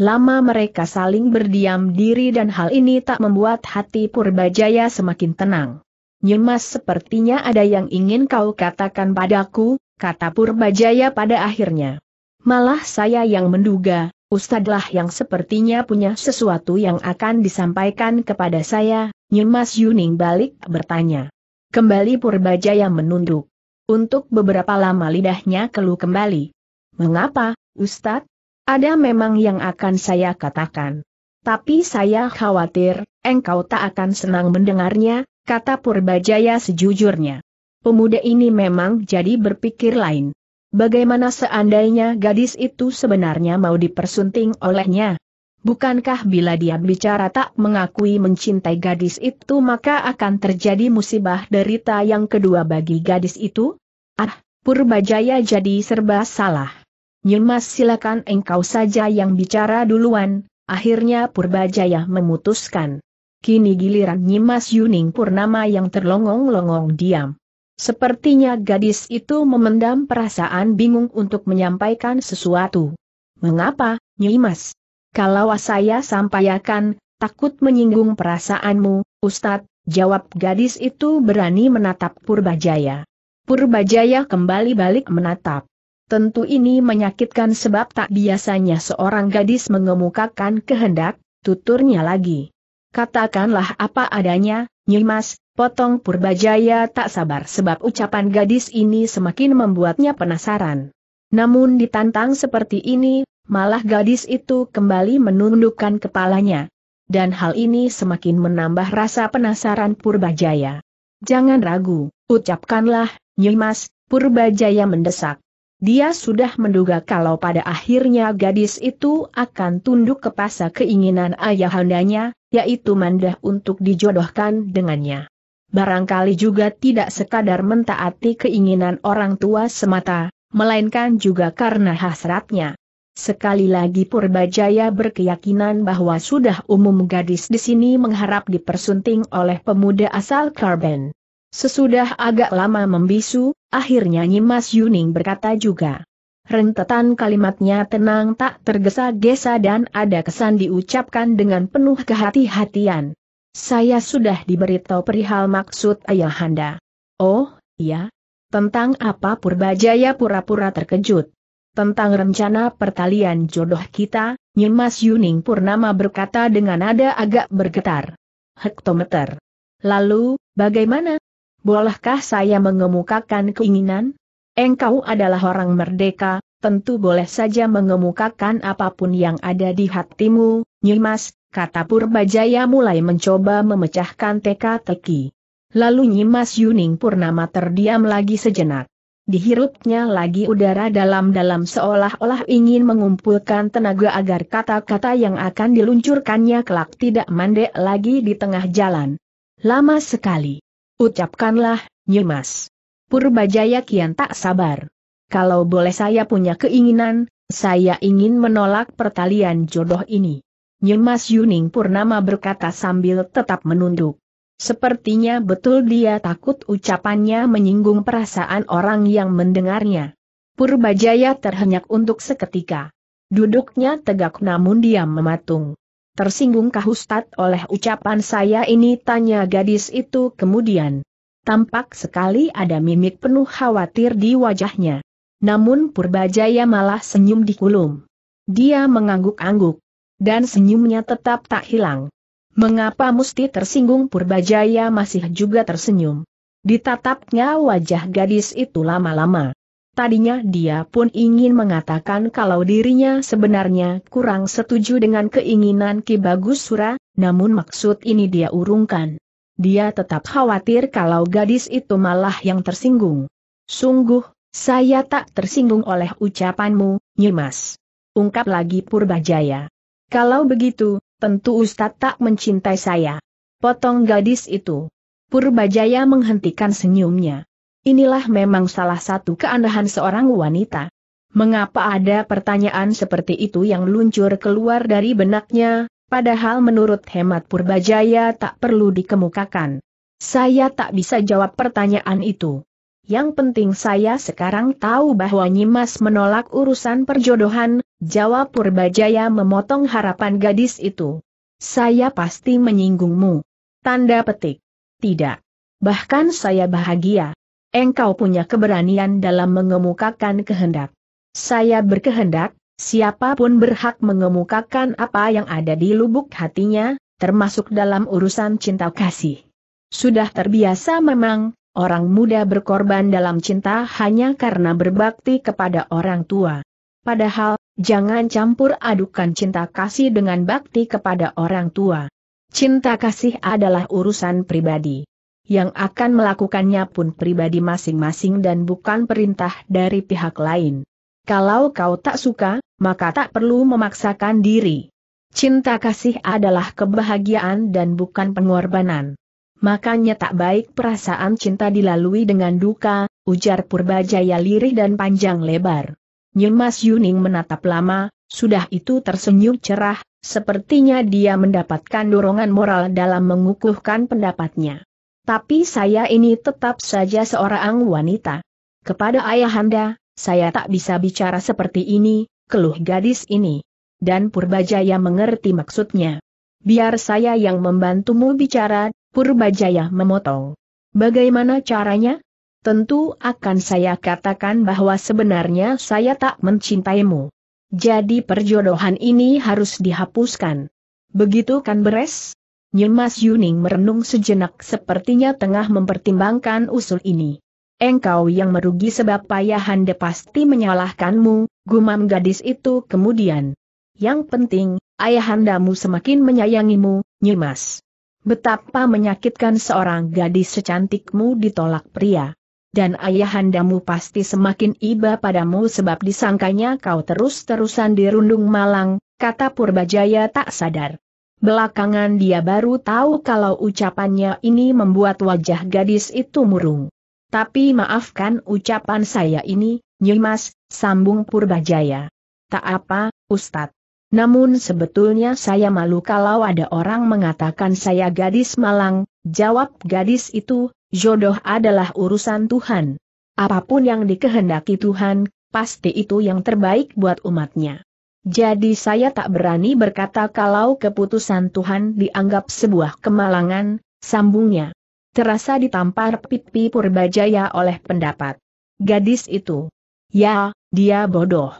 Lama mereka saling berdiam diri dan hal ini tak membuat hati Purbajaya semakin tenang. Nyemas sepertinya ada yang ingin kau katakan padaku, kata Purbajaya pada akhirnya. Malah saya yang menduga, Ustadlah yang sepertinya punya sesuatu yang akan disampaikan kepada saya, Nyemas Yuning balik bertanya. Kembali Purbajaya menunduk. Untuk beberapa lama lidahnya keluh kembali. Mengapa, Ustadz? Ada memang yang akan saya katakan. Tapi saya khawatir, engkau tak akan senang mendengarnya, kata Purbajaya sejujurnya. Pemuda ini memang jadi berpikir lain. Bagaimana seandainya gadis itu sebenarnya mau dipersunting olehnya? Bukankah bila dia bicara tak mengakui mencintai gadis itu maka akan terjadi musibah derita yang kedua bagi gadis itu? Ah, Purbajaya jadi serba salah. Nyimas silakan engkau saja yang bicara duluan, akhirnya Purbajaya memutuskan. Kini giliran Nyimas Yuning Purnama yang terlongong-longong diam. Sepertinya gadis itu memendam perasaan bingung untuk menyampaikan sesuatu. Mengapa, Nyimas? Kalau saya sampaikan, takut menyinggung perasaanmu, Ustadz, jawab gadis itu berani menatap Purbajaya. Purbajaya kembali balik menatap. Tentu ini menyakitkan sebab tak biasanya seorang gadis mengemukakan kehendak, tuturnya lagi. Katakanlah apa adanya, Nyimas, potong Purbajaya tak sabar sebab ucapan gadis ini semakin membuatnya penasaran. Namun ditantang seperti ini, malah gadis itu kembali menundukkan kepalanya. Dan hal ini semakin menambah rasa penasaran Purbajaya. Jangan ragu, ucapkanlah, Nyimas, Purbajaya mendesak. Dia sudah menduga kalau pada akhirnya gadis itu akan tunduk ke pasar keinginan ayahandanya, yaitu mandah untuk dijodohkan dengannya. Barangkali juga tidak sekadar mentaati keinginan orang tua semata, melainkan juga karena hasratnya. Sekali lagi Purbajaya berkeyakinan bahwa sudah umum gadis di sini mengharap dipersunting oleh pemuda asal Karben. Sesudah agak lama membisu, akhirnya Nyimas Yuning berkata juga. Rentetan kalimatnya tenang tak tergesa-gesa dan ada kesan diucapkan dengan penuh kehati-hatian. Saya sudah diberitahu perihal maksud ayahanda. Oh, iya. Tentang apa Purbajaya pura-pura terkejut. Tentang rencana pertalian jodoh kita, Nyimas Yuning Purnama berkata dengan nada agak bergetar. Hektometer. Lalu, bagaimana? Bolehkah saya mengemukakan keinginan? Engkau adalah orang merdeka, tentu boleh saja mengemukakan apapun yang ada di hatimu, Nyimas, kata Purbajaya mulai mencoba memecahkan teka-teki. Lalu Nyimas Yuning Purnama terdiam lagi sejenak. Dihirupnya lagi udara dalam-dalam seolah-olah ingin mengumpulkan tenaga agar kata-kata yang akan diluncurkannya kelak tidak mandek lagi di tengah jalan. Lama sekali. Ucapkanlah, Nyimas. Purbajaya kian tak sabar. Kalau boleh saya punya keinginan, saya ingin menolak pertalian jodoh ini. Nyimas Yuning Purnama berkata sambil tetap menunduk. Sepertinya betul dia takut ucapannya menyinggung perasaan orang yang mendengarnya. Purbajaya terhenyak untuk seketika. Duduknya tegak namun diam mematung. Tersinggungkah Ustadz oleh ucapan saya ini tanya gadis itu kemudian. Tampak sekali ada mimik penuh khawatir di wajahnya. Namun Purbajaya malah senyum di kulum. Dia mengangguk-angguk. Dan senyumnya tetap tak hilang. Mengapa mesti tersinggung Purbajaya masih juga tersenyum? Ditatapnya wajah gadis itu lama-lama. Tadinya dia pun ingin mengatakan kalau dirinya sebenarnya kurang setuju dengan keinginan Ki Bagus Sura, namun maksud ini dia urungkan. Dia tetap khawatir kalau gadis itu malah yang tersinggung. Sungguh, saya tak tersinggung oleh ucapanmu, Nyimas. Ungkap lagi Purbajaya. Kalau begitu, tentu Ustadz tak mencintai saya. Potong gadis itu. Purbajaya menghentikan senyumnya. Inilah memang salah satu keandahan seorang wanita. Mengapa ada pertanyaan seperti itu yang luncur keluar dari benaknya, padahal menurut hemat Purbajaya tak perlu dikemukakan. Saya tak bisa jawab pertanyaan itu. Yang penting saya sekarang tahu bahwa Nyimas menolak urusan perjodohan, jawab Purbajaya memotong harapan gadis itu. Saya pasti menyinggungmu. Tanda petik. Tidak. Bahkan saya bahagia. Engkau punya keberanian dalam mengemukakan kehendak. Saya berkehendak, siapapun berhak mengemukakan apa yang ada di lubuk hatinya, termasuk dalam urusan cinta kasih. Sudah terbiasa memang, orang muda berkorban dalam cinta hanya karena berbakti kepada orang tua. Padahal, jangan campur adukan cinta kasih dengan bakti kepada orang tua. Cinta kasih adalah urusan pribadi yang akan melakukannya pun pribadi masing-masing dan bukan perintah dari pihak lain. Kalau kau tak suka, maka tak perlu memaksakan diri. Cinta kasih adalah kebahagiaan dan bukan pengorbanan. Makanya tak baik perasaan cinta dilalui dengan duka, ujar Purbajaya lirih dan panjang lebar. Nyemas Yuning menatap lama, sudah itu tersenyum cerah, sepertinya dia mendapatkan dorongan moral dalam mengukuhkan pendapatnya. Tapi saya ini tetap saja seorang wanita. Kepada ayahanda, saya tak bisa bicara seperti ini, keluh gadis ini. Dan Purbajaya mengerti maksudnya. Biar saya yang membantumu bicara, Purbajaya memotong. Bagaimana caranya? Tentu akan saya katakan bahwa sebenarnya saya tak mencintaimu. Jadi perjodohan ini harus dihapuskan. Begitu kan beres? Nyimas Yuning merenung sejenak sepertinya tengah mempertimbangkan usul ini. Engkau yang merugi sebab payahande pasti menyalahkanmu, gumam gadis itu kemudian. Yang penting, ayahandamu semakin menyayangimu, Nyimas. Betapa menyakitkan seorang gadis secantikmu ditolak pria. Dan ayahandamu pasti semakin iba padamu sebab disangkanya kau terus-terusan dirundung malang, kata Purbajaya tak sadar. Belakangan dia baru tahu kalau ucapannya ini membuat wajah gadis itu murung. Tapi maafkan ucapan saya ini, Nyimas, sambung Purbajaya. Tak apa, Ustadz. Namun sebetulnya saya malu kalau ada orang mengatakan saya gadis malang, jawab gadis itu, jodoh adalah urusan Tuhan. Apapun yang dikehendaki Tuhan, pasti itu yang terbaik buat umatnya. Jadi saya tak berani berkata kalau keputusan Tuhan dianggap sebuah kemalangan, sambungnya. Terasa ditampar pipi Purbajaya oleh pendapat. Gadis itu. Ya, dia bodoh.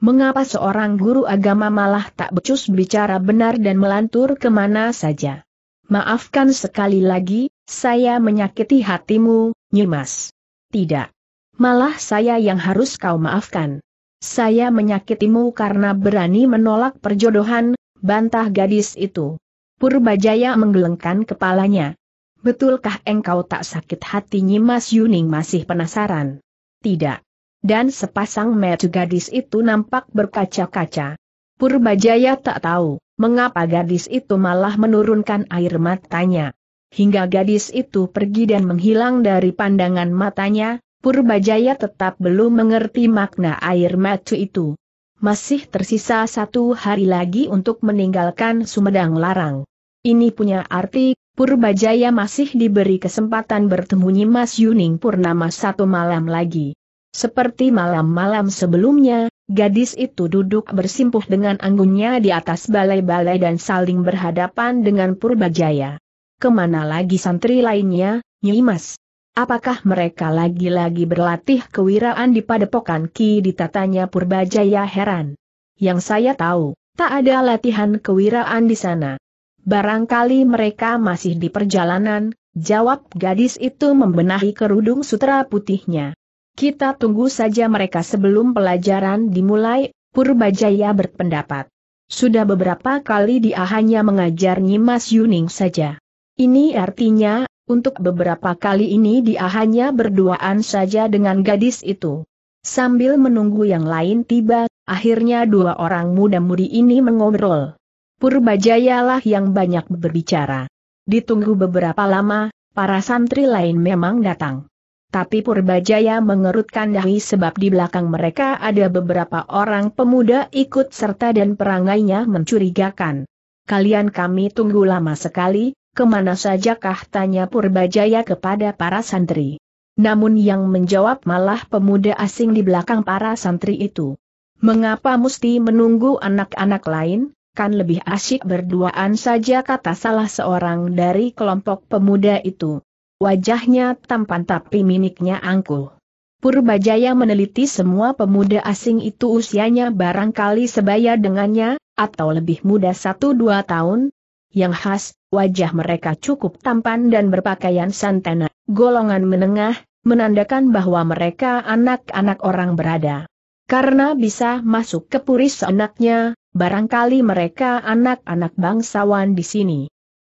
Mengapa seorang guru agama malah tak becus bicara benar dan melantur kemana saja? Maafkan sekali lagi, saya menyakiti hatimu, Nyimas. Tidak. Malah saya yang harus kau maafkan. Saya menyakitimu karena berani menolak perjodohan, bantah gadis itu. Purbajaya menggelengkan kepalanya. Betulkah engkau tak sakit hati Nyimas Yuning masih penasaran? Tidak. Dan sepasang mata gadis itu nampak berkaca-kaca. Purbajaya tak tahu, mengapa gadis itu malah menurunkan air matanya. Hingga gadis itu pergi dan menghilang dari pandangan matanya, Purbajaya tetap belum mengerti makna air macu itu. Masih tersisa satu hari lagi untuk meninggalkan Sumedang Larang. Ini punya arti, Purbajaya masih diberi kesempatan bertemu Nyimas Yuning Purnama satu malam lagi. Seperti malam-malam sebelumnya, gadis itu duduk bersimpuh dengan anggunnya di atas balai-balai dan saling berhadapan dengan Purbajaya. Kemana lagi santri lainnya, Nyimas? Apakah mereka lagi-lagi berlatih kewiraan di padepokan Ki ditatanya Purbajaya heran. Yang saya tahu, tak ada latihan kewiraan di sana. Barangkali mereka masih di perjalanan, jawab gadis itu membenahi kerudung sutra putihnya. Kita tunggu saja mereka sebelum pelajaran dimulai, Purbajaya berpendapat. Sudah beberapa kali dia hanya mengajar Nyimas Yuning saja. Ini artinya, untuk beberapa kali ini dia hanya berduaan saja dengan gadis itu. Sambil menunggu yang lain tiba, akhirnya dua orang muda-mudi ini mengobrol. Purbajayalah yang banyak berbicara. Ditunggu beberapa lama, para santri lain memang datang. Tapi Purbajaya mengerutkan dahi sebab di belakang mereka ada beberapa orang pemuda ikut serta dan perangainya mencurigakan. Kalian kami tunggu lama sekali, Kemana sajakah tanya Purbajaya kepada para santri. Namun yang menjawab malah pemuda asing di belakang para santri itu. Mengapa mesti menunggu anak-anak lain? Kan lebih asyik berduaan saja kata salah seorang dari kelompok pemuda itu. Wajahnya tampan tapi mimiknya angkuh. Purbajaya meneliti semua pemuda asing itu usianya barangkali sebaya dengannya, atau lebih muda satu dua tahun. Yang khas, wajah mereka cukup tampan dan berpakaian santana, golongan menengah, menandakan bahwa mereka anak-anak orang berada. Karena bisa masuk ke Puris seenaknya, barangkali mereka anak-anak bangsawan di sini.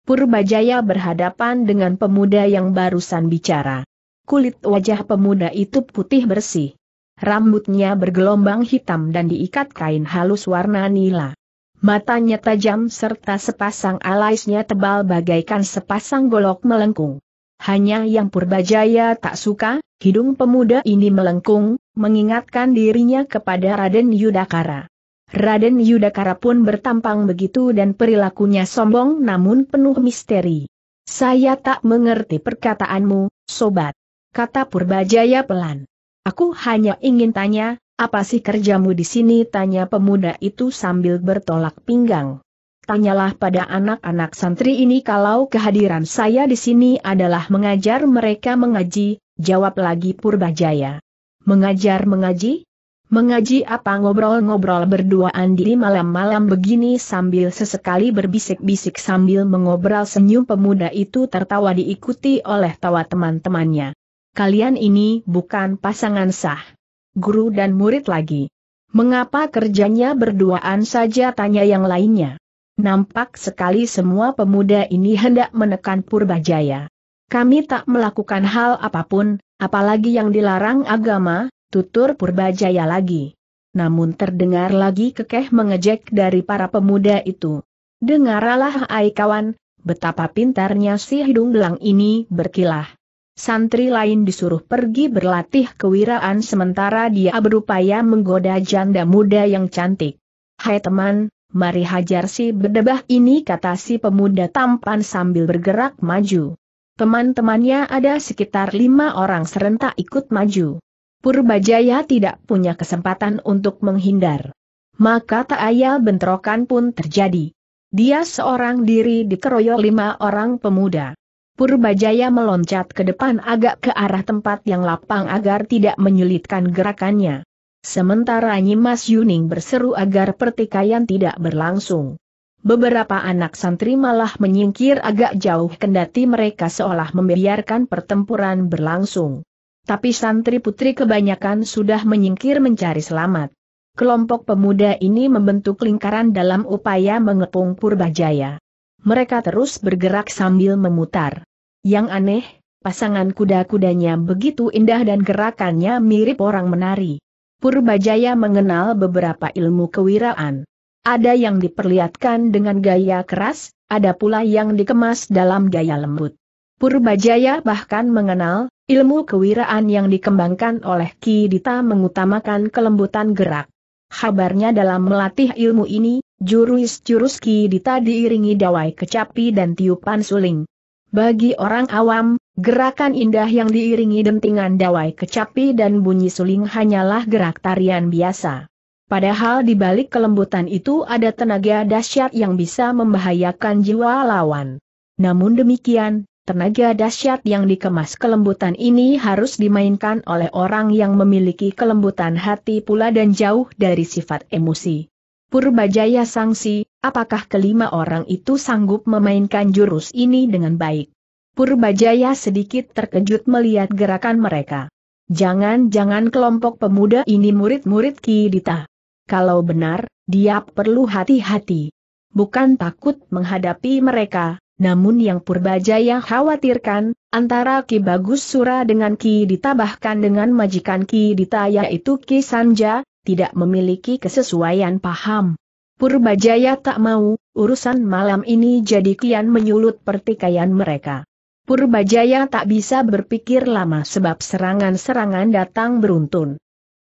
Purbajaya berhadapan dengan pemuda yang barusan bicara. Kulit wajah pemuda itu putih bersih. Rambutnya bergelombang hitam dan diikat kain halus warna nila. Matanya tajam serta sepasang alisnya tebal bagaikan sepasang golok melengkung. Hanya yang Purbajaya tak suka, hidung pemuda ini melengkung, mengingatkan dirinya kepada Raden Yudakara. Raden Yudakara pun bertampang begitu dan perilakunya sombong namun penuh misteri. Saya tak mengerti perkataanmu, sobat. Kata Purbajaya pelan. Aku hanya ingin tanya, apa sih kerjamu di sini? Tanya pemuda itu sambil bertolak pinggang. Tanyalah pada anak-anak santri ini kalau kehadiran saya di sini adalah mengajar mereka mengaji, jawab lagi Purbajaya. Mengajar mengaji? Mengaji apa ngobrol-ngobrol berduaan di malam-malam begini sambil sesekali berbisik-bisik sambil mengobrol senyum pemuda itu tertawa diikuti oleh tawa teman-temannya. Kalian ini bukan pasangan sah guru dan murid lagi. Mengapa kerjanya berduaan saja tanya yang lainnya. Nampak sekali semua pemuda ini hendak menekan Purbajaya. Kami tak melakukan hal apapun, apalagi yang dilarang agama, tutur Purbajaya lagi. Namun terdengar lagi kekeh mengejek dari para pemuda itu. Dengarlah hai kawan, betapa pintarnya si hidung belang ini berkilah. Santri lain disuruh pergi berlatih kewiraan sementara dia berupaya menggoda janda muda yang cantik. Hai teman, mari hajar si berdebah ini kata si pemuda tampan sambil bergerak maju. Teman-temannya ada sekitar lima orang serentak ikut maju. Purbajaya tidak punya kesempatan untuk menghindar. Maka tak ayal bentrokan pun terjadi. Dia seorang diri dikeroyok lima orang pemuda. Purbajaya meloncat ke depan agak ke arah tempat yang lapang agar tidak menyulitkan gerakannya. Sementara Nyimas Yuning berseru agar pertikaian tidak berlangsung. Beberapa anak santri malah menyingkir agak jauh kendati mereka seolah membiarkan pertempuran berlangsung. Tapi santri putri kebanyakan sudah menyingkir mencari selamat. Kelompok pemuda ini membentuk lingkaran dalam upaya mengepung Purbajaya mereka terus bergerak sambil memutar. Yang aneh, pasangan kuda-kudanya begitu indah dan gerakannya mirip orang menari. Purbajaya mengenal beberapa ilmu kewiraan. Ada yang diperlihatkan dengan gaya keras, ada pula yang dikemas dalam gaya lembut. Purbajaya bahkan mengenal ilmu kewiraan yang dikembangkan oleh Ki Dita mengutamakan kelembutan gerak. Kabarnya dalam melatih ilmu ini, Jurus-jurus kidita diiringi dawai kecapi dan tiupan suling. Bagi orang awam, gerakan indah yang diiringi dentingan dawai kecapi dan bunyi suling hanyalah gerak tarian biasa. Padahal di balik kelembutan itu ada tenaga dahsyat yang bisa membahayakan jiwa lawan. Namun demikian, Tenaga dahsyat yang dikemas kelembutan ini harus dimainkan oleh orang yang memiliki kelembutan hati pula dan jauh dari sifat emosi. Purbajaya sangsi, apakah kelima orang itu sanggup memainkan jurus ini dengan baik? Purbajaya sedikit terkejut melihat gerakan mereka. Jangan-jangan kelompok pemuda ini murid-murid Ki Dita. Kalau benar, dia perlu hati-hati. Bukan takut menghadapi mereka, namun yang Purbajaya khawatirkan, antara Ki Bagus Sura dengan Ki Dita bahkan dengan majikan Ki Dita yaitu Ki Sanja, tidak memiliki kesesuaian paham. Purbajaya tak mau, urusan malam ini jadi kian menyulut pertikaian mereka. Purbajaya tak bisa berpikir lama sebab serangan-serangan datang beruntun.